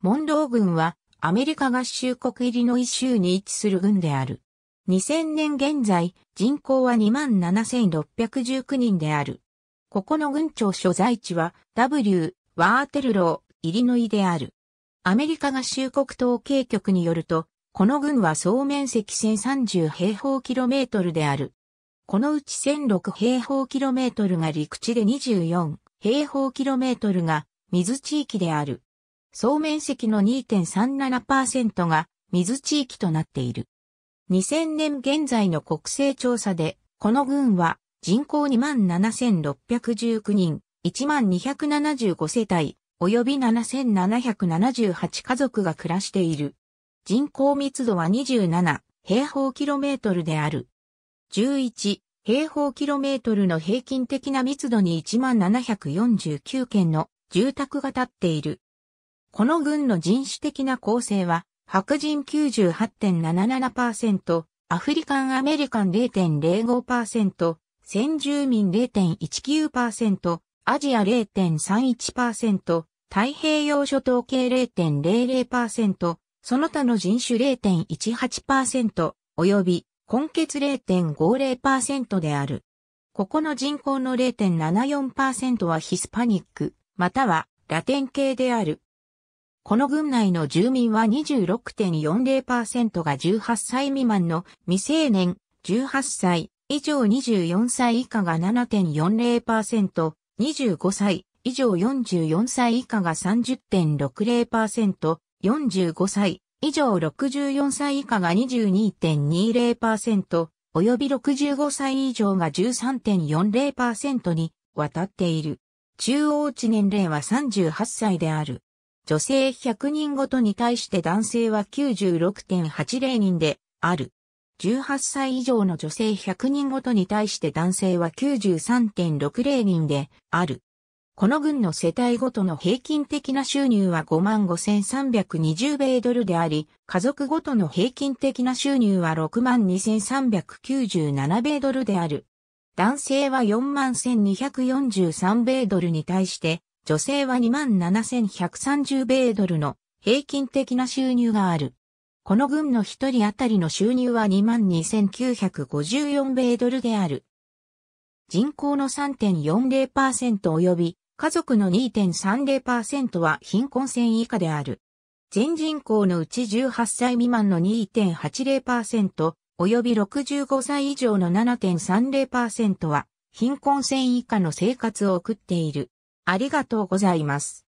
モンロー軍はアメリカ合衆国入りの一州に位置する軍である。2000年現在、人口は27,619人である。ここの軍庁所在地は W、ワーテルロー、イリノイである。アメリカ合衆国統計局によると、この軍は総面積1030平方キロメートルである。このうち1006平方キロメートルが陸地で24平方キロメートルが水地域である。総面積の2.37%が水地域となっている。2000年現在の国勢調査で、この郡は人口27,619人、1275世帯、及び7,778家族が暮らしている。人口密度は27平方キロメートルである。11平方キロメートルの平均的な密度に1749件の住宅が建っている。この軍の人種的な構成は、白人98.77%、アフリカンアメリカン0.05%、先住民0.19%、アジア0.31%、太平洋諸島系0.00%、その他の人種0.18%、及び、根血0.50%である。ここの人口の0.74%はヒスパニック、またはラテン系である。この郡内の住民は26.40%が18歳未満の未成年、18歳以上24歳以下が7.40%、25歳以上44歳以下が30.60%、45歳以上64歳以下が22.20%、及び65歳以上が13.40%に渡っている。中央値年齢は38歳である。女性100人ごとに対して男性は96.80人である。18歳以上の女性100人ごとに対して男性は93.60人である。この軍の世帯ごとの平均的な収入は55,320米ドルであり、家族ごとの平均的な収入は62,397米ドルである。男性は41,243米ドルに対して、女性は27,130米ドルの平均的な収入がある。この軍の一人当たりの収入は22,954米ドルである。人口の3.40%及び家族の2.30%は貧困線以下である。全人口のうち18歳未満の2.80%及び65歳以上の7.30%は貧困線以下の生活を送っている。ありがとうございます。